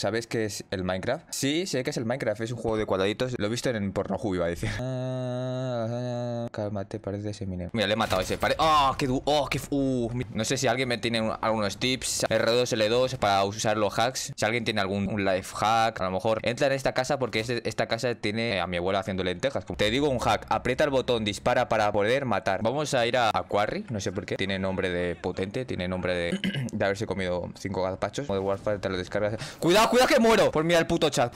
¿Sabéis qué es el Minecraft? Sí, sé que es el Minecraft, es un juego de cuadraditos. Lo he visto en porno iba a decir. Ah, ah, parece Mira, le he matado a ese. ¡Oh, qué du ¡Oh, qué uh. No sé si alguien me tiene algunos tips. R2, L2 para usar los hacks. Si alguien tiene algún life hack, a lo mejor entra en esta casa porque este, esta casa tiene a mi abuela haciendo lentejas. Te digo un hack. Aprieta el botón, dispara para poder matar. Vamos a ir a, Quarry. No sé por qué. Tiene nombre de potente. Tiene nombre de, de haberse comido cinco gazpachos. Modern Warfare te lo descargas. ¡Cuidado, cuidado que muero! Por mirar el puto chat.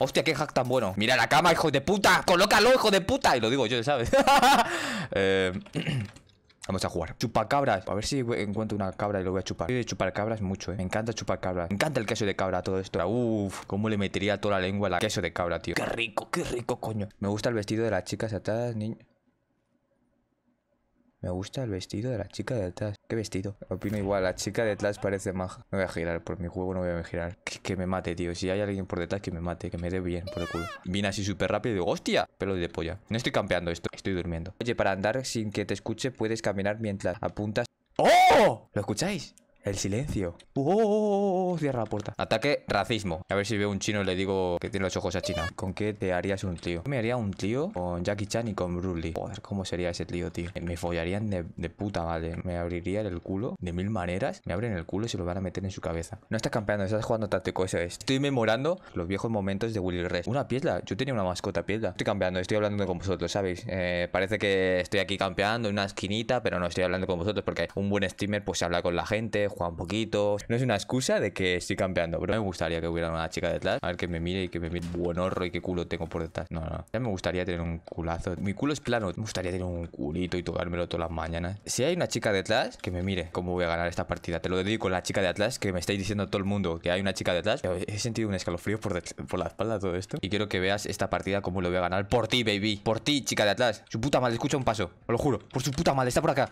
Hostia, qué hack tan bueno. Mira la cama, hijo de puta. Colócalo, hijo de puta. Y lo digo yo, ¿sabes? Eh, vamos a jugar. Chupacabras. A ver si encuentro una cabra y lo voy a chupar. de chupar cabras mucho, eh. Me encanta chupar cabras. Me encanta el queso de cabra, todo esto. Uf, cómo le metería toda la lengua al queso de cabra, tío. Qué rico, qué rico, coño. Me gusta el vestido de las chicas atadas, niño. Me gusta el vestido de la chica de atrás. ¿Qué vestido? Opino igual, la chica de atrás parece maja. No voy a girar, por mi juego no voy a girar. Que, me mate, tío. Si hay alguien por detrás, que me mate, que me dé bien por el culo. Vine así súper rápido y digo, ¡hostia! Pelo de polla. No estoy campeando esto, estoy durmiendo. Oye, para andar sin que te escuche, puedes caminar mientras apuntas. ¡Oh! ¿Lo escucháis? El silencio. ¡Oh! cierra la puerta. Ataque racismo. A ver si veo un chino y le digo que tiene los ojos a chino. ¿Con qué te harías un tío? Me haría un tío con Jackie Chan y con Bruce Joder, ¿cómo sería ese tío, tío? Me follarían de, puta madre. Me abrirían el culo de mil maneras. Me abren el culo y se lo van a meter en su cabeza. No estás campeando, estás jugando táctico, eso es. Este. Estoy memorando los viejos momentos de Willy Rex. Una piedra. Yo tenía una mascota piedra. Estoy campeando, estoy hablando con vosotros, ¿sabéis? Eh, parece que estoy aquí campeando en una esquinita, pero no estoy hablando con vosotros porque un buen streamer pues habla con la gente, juega un poquito. No es una excusa de que estoy campeando, pero me gustaría que hubiera una chica de detrás. A ver que me mire y que me mire buen horro y qué culo tengo por detrás. No, no. Ya me gustaría tener un culazo. Mi culo es plano. Me gustaría tener un culito y tocármelo todas las mañanas. Si hay una chica de detrás, que me mire cómo voy a ganar esta partida. Te lo dedico a la chica de Atlas, que me estáis diciendo todo el mundo que hay una chica de detrás. He sentido un escalofrío por, la espalda todo esto. Y quiero que veas esta partida cómo lo voy a ganar. Por ti, baby. Por ti, chica de Atlas. Su puta madre, escucha un paso. lo juro. Por su puta madre, está por acá.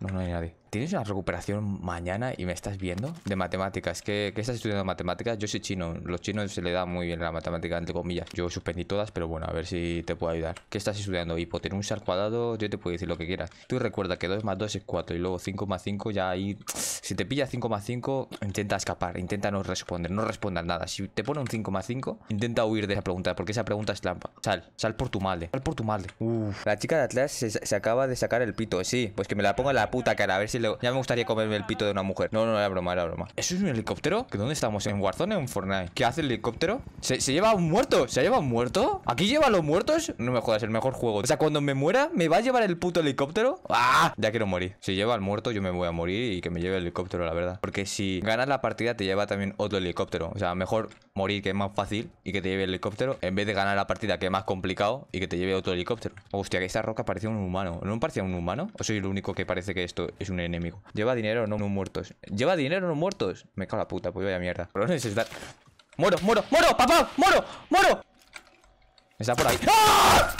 No, no hay nadie. ¿Tienes una recuperación mañana y me estás viendo? De matemáticas. ¿Qué, estás estudiando matemáticas? Yo soy chino. Los chinos se le da muy bien la matemática, entre comillas. Yo suspendí todas, pero bueno, a ver si te puedo ayudar. ¿Qué estás estudiando? Hipotenusa al cuadrado, yo te puedo decir lo que quieras. Tú recuerda que 2 más 2 es 4 y luego 5 más 5 ya ahí... Si te pilla 5 más 5, intenta escapar, intenta no responder, no respondas nada. Si te pone un 5 más 5, intenta huir de esa pregunta, porque esa pregunta es trampa. Sal, sal por tu madre, sal por tu madre. Uf. La chica de Atlas se, acaba de sacar el pito, sí. Pues que me la ponga la puta cara, a ver si ya me gustaría comerme el pito de una mujer. No, no, era broma, era broma. ¿Eso es un helicóptero? ¿Que ¿Dónde estamos? ¿En Warzone o en Fortnite? ¿Qué hace el helicóptero? ¿Se, ¿Se, lleva un muerto? ¿Se ha llevado un muerto? ¿Aquí lleva a los muertos? No me jodas, es el mejor juego. O sea, cuando me muera, ¿me va a llevar el puto helicóptero? ¡Ah! Ya quiero morir. Si lleva al muerto, yo me voy a morir y que me lleve el helicóptero, la verdad. Porque si ganas la partida, te lleva también otro helicóptero. O sea, mejor morir, que es más fácil, y que te lleve el helicóptero, en vez de ganar la partida, que es más complicado, y que te lleve otro helicóptero. Hostia, que esta roca parecía un humano. ¿No parecía un humano? ¿O soy el único que parece que esto es un enemigo. Lleva dinero, no, no muertos. Lleva dinero, no muertos. Me cago la puta, pues vaya mierda. Pero no necesitas moro, muero muero papá ¡Moro! ¡Moro! Está por ahí. ¡Ah!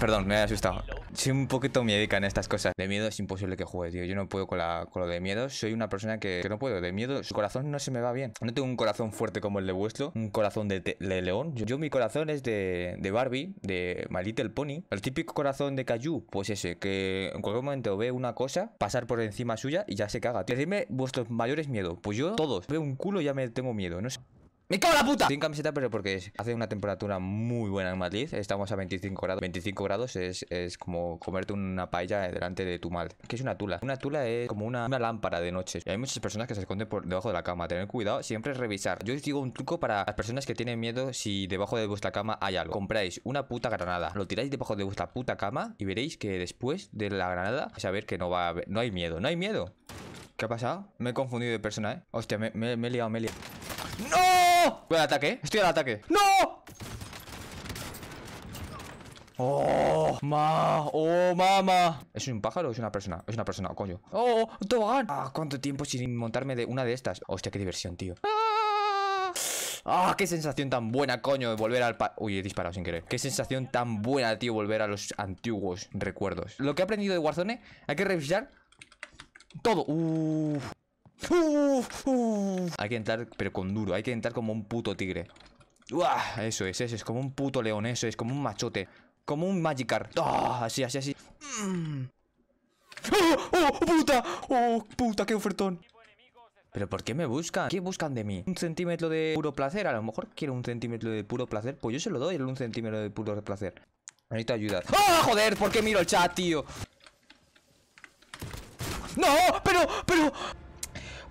Perdón, me he asustado. Soy un poquito miedica en estas cosas. De miedo es imposible que juegue, tío. Yo no puedo con, con lo de miedo. Soy una persona que, que, no puedo. De miedo, su corazón no se me va bien. No tengo un corazón fuerte como el de vuestro. Un corazón de, león. Yo, mi corazón es de, de Barbie, de My Little Pony. El típico corazón de Cayu, pues ese, que en cualquier momento ve una cosa, pasar por encima suya y ya se caga. Decidme vuestros mayores miedos. Pues yo, todos. Veo un culo y ya me tengo miedo. No sé. ¡Me cago en la puta! Sin camiseta, pero porque hace una temperatura muy buena en Madrid. Estamos a 25 grados. 25 grados es, como comerte una paella delante de tu madre. ¿Qué es una tula? Una tula es como una, lámpara de noche. Y hay muchas personas que se esconden por debajo de la cama. Tener cuidado, siempre es revisar. Yo os digo un truco para las personas que tienen miedo si debajo de vuestra cama hay algo. Compráis una puta granada, lo tiráis debajo de vuestra puta cama y veréis que después de la granada, saber que no va No hay miedo, no hay miedo. ¿Qué ha pasado? Me he confundido de persona, ¿eh? Hostia, me he liado, me he liado. ¡No! Voy al ataque, Estoy al ataque. ¡No! ¡Oh! ¡Ma! ¡Oh, mamá! ¿Es un pájaro o es una persona? Es una persona, coño. ¡Oh! tobogán! ¡Ah! ¿Cuánto tiempo sin montarme de una de estas? ¡Hostia, qué diversión, tío! ¡Ah! ¡Ah! ¡Qué sensación tan buena, coño! De volver al... Uy, he disparado sin querer. ¡Qué sensación tan buena, tío! Volver a los antiguos recuerdos. Lo que he aprendido de Warzone, hay que revisar todo. Uf. Hay que entrar, pero con duro. Hay que entrar como un puto tigre. eso es, eso es como un puto león, eso es como un machote. Como un magikar. Ah, así, así, así. Mm. Oh, ¡Oh, puta! ¡Oh, puta, qué ofertón! ¿Pero por qué me buscan? ¿Qué buscan de mí? ¿Un centímetro de puro placer? A lo mejor quiero un centímetro de puro placer. Pues yo se lo doy, un centímetro de puro placer. Necesito ayudar. ¡Ah, joder! ¿Por qué miro el chat, tío? ¡No! ¡Pero, pero!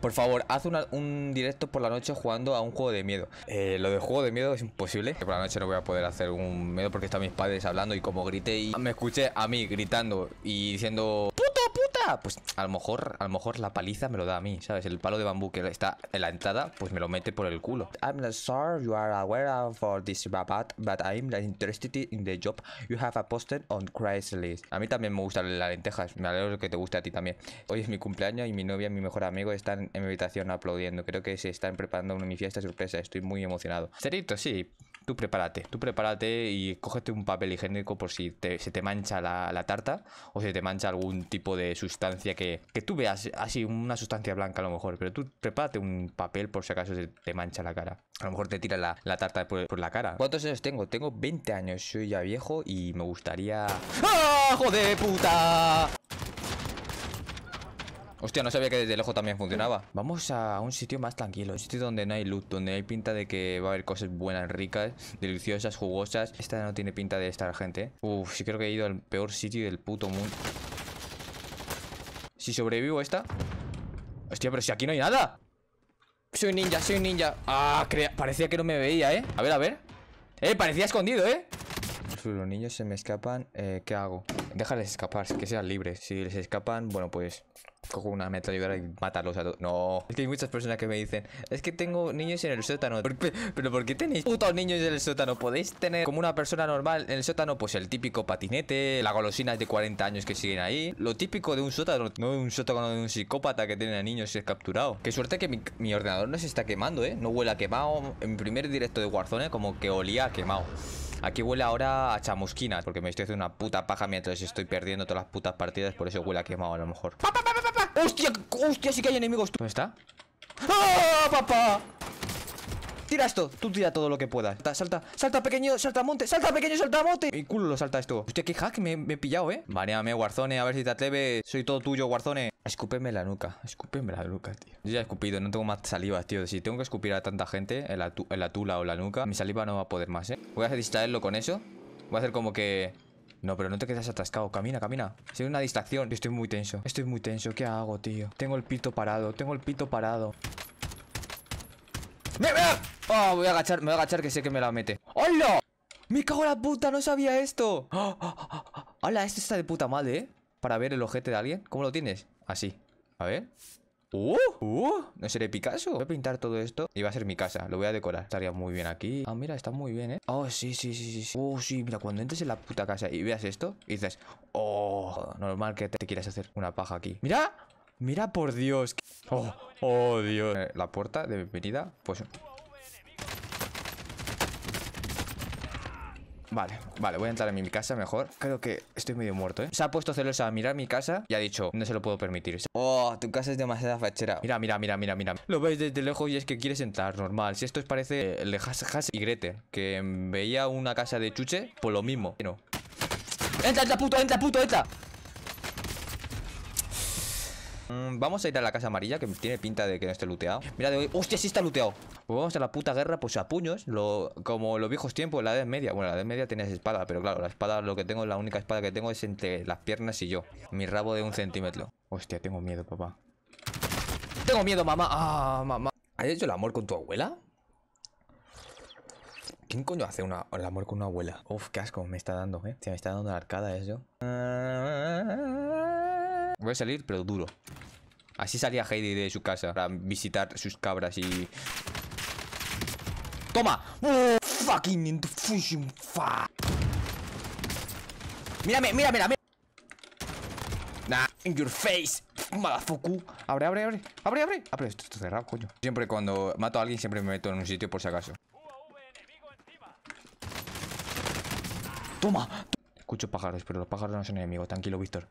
Por favor, haz un directo por la noche jugando a un juego de miedo. Eh, lo de juego de miedo es imposible. Por la noche no voy a poder hacer un miedo porque están mis padres hablando y como grité y me escuché a mí gritando y diciendo puta! Pues a lo mejor, a lo mejor la paliza me lo da a mí, ¿sabes? El palo de bambú que está en la entrada, pues me lo mete por el culo. you are aware this but interested in the job you have posted on Craigslist. A mí también me gustan las lentejas, me alegro que te guste a ti también. Hoy es mi cumpleaños y mi novia y mi mejor amigo están en mi habitación aplaudiendo. Creo que se están preparando una mi fiesta sorpresa, estoy muy emocionado. Cerito, sí, Tú prepárate, tú prepárate y cógete un papel higiénico por si se te mancha la, tarta o se te mancha algún tipo de sustancia que, tú veas así, una sustancia blanca a lo mejor, pero tú prepárate un papel por si acaso se te mancha la cara. A lo mejor te tira la, tarta por, la cara. ¿Cuántos años tengo? Tengo 20 años, soy ya viejo y me gustaría... ¡Ah, joder de puta! Hostia, no sabía que desde lejos también funcionaba. Vamos a un sitio más tranquilo. Un sitio donde no hay luz, donde hay pinta de que va a haber cosas buenas, ricas, deliciosas, jugosas. Esta no tiene pinta de estar gente. Uf, sí creo que he ido al peor sitio del puto mundo. Si sobrevivo esta... Hostia, pero si aquí no hay nada. Soy ninja, soy ninja. Ah, crea... parecía que no me veía, ¿eh? A ver, a ver. Eh, parecía escondido, ¿eh? Los niños se me escapan. Eh, ¿Qué hago? Déjales escapar, que sean libres. Si les escapan, bueno, pues cojo una metralladora y matarlos a todos. No. Es que hay muchas personas que me dicen, es que tengo niños en el sótano. pero ¿por qué tenéis putos niños en el sótano? ¿Podéis tener como una persona normal en el sótano? Pues el típico patinete, las golosinas de 40 años que siguen ahí. Lo típico de un sótano, no de un sótano de un psicópata que tiene a niños y es capturado. Qué suerte que mi, ordenador no se está quemando, ¿eh? No huele a quemado. En mi primer directo de Warzone como que olía a quemado. Aquí huele ahora a chamusquina, porque me estoy haciendo una puta paja mientras estoy perdiendo todas las putas partidas, por eso huele a quemado a lo mejor. ¡Papá, papá, hostia ¡Hostia! Sí que hay enemigos. ¿Dónde está? ¡Ah, papá! Tira esto, tú tira todo lo que puedas Salta, salta, salta pequeño, salta monte Salta pequeño, salta monte Mi culo lo salta esto Hostia, qué hack me, he pillado, eh Maneame, Warzone, a ver si te atreves Soy todo tuyo, Warzone Escúpeme la nuca, escúpeme la nuca, tío. Yo ya he escupido, no tengo más saliva, tío. Si tengo que escupir a tanta gente en la, tula o la nuca, mi saliva no va a poder más, ¿eh? Voy a hacer distraerlo con eso. Voy a hacer como que... No, pero no te quedas atascado. Camina, camina. Soy una distracción. Estoy muy tenso. Estoy muy tenso. ¿Qué hago, tío? Tengo el pito parado. Tengo el pito parado. Me Oh, voy a agachar. Me voy a agachar que sé que me la mete. ¡Hola! ¡Me cago la puta! ¡No sabía esto! ¡Hola! Esto está de puta madre, ¿eh? Para ver el ojete de alguien. ¿Cómo lo tienes? Así. A ver. ¡Uh! ¡Uh! ¿No seré Picasso? Voy a pintar todo esto y va a ser mi casa. Lo voy a decorar. Estaría muy bien aquí. Ah, mira, está muy bien, ¿eh? Oh, sí, sí, sí, sí. Oh, sí, mira, cuando entres en la puta casa y veas esto dices... ¡Oh! Normal que te quieras hacer una paja aquí. ¡Mira! ¡Mira, por Dios! ¡Oh! ¡Oh, Dios! Eh, la puerta de bienvenida, pues Vale, vale, voy a entrar en mi casa mejor Creo que estoy medio muerto, ¿eh? Se ha puesto celosa a mirar mi casa y ha dicho No se lo puedo permitir Oh, tu casa es demasiado fachera Mira, mira, mira, mira, mira Lo veis desde lejos y es que quieres entrar, normal Si esto os parece eh, el de Has, y Grete Que veía una casa de chuche, pues lo mismo Entra, entra, puto, entra, puto, entra Mm, vamos a ir a la casa amarilla, que tiene pinta de que no esté luteado Mira, de hoy. ¡Hostia, sí está luteado Pues vamos a la puta guerra, pues a puños. Lo, como los viejos tiempos, la Edad Media. Bueno, la de Media tenías espada, pero claro, la espada, lo que tengo, la única espada que tengo es entre las piernas y yo. Mi rabo de un centímetro. Hostia, tengo miedo, papá. ¡Tengo miedo, mamá! ¡Ah, mamá! ¿Has hecho el amor con tu abuela? ¿Quién coño hace el amor con una abuela? Uf, qué asco me está dando, eh. Se me está dando la arcada eso. Voy a salir, pero duro. Así salía Heidi de su casa para visitar sus cabras y... ¡Toma! fucking fucking fuck! ¡Mírame, mírame, mírame! Nah, in your face, motherfucker. Abre, abre, abre. Abre, abre. Abre, ah, esto está cerrado, coño. Siempre cuando mato a alguien, siempre me meto en un sitio por si acaso. Toma. Escucho pájaros, pero los pájaros no son enemigos. Tranquilo, Víctor.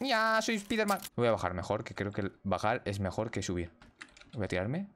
¡Ya! Soy Spiderman. Voy a bajar mejor, que creo que bajar es mejor que subir. Voy a tirarme.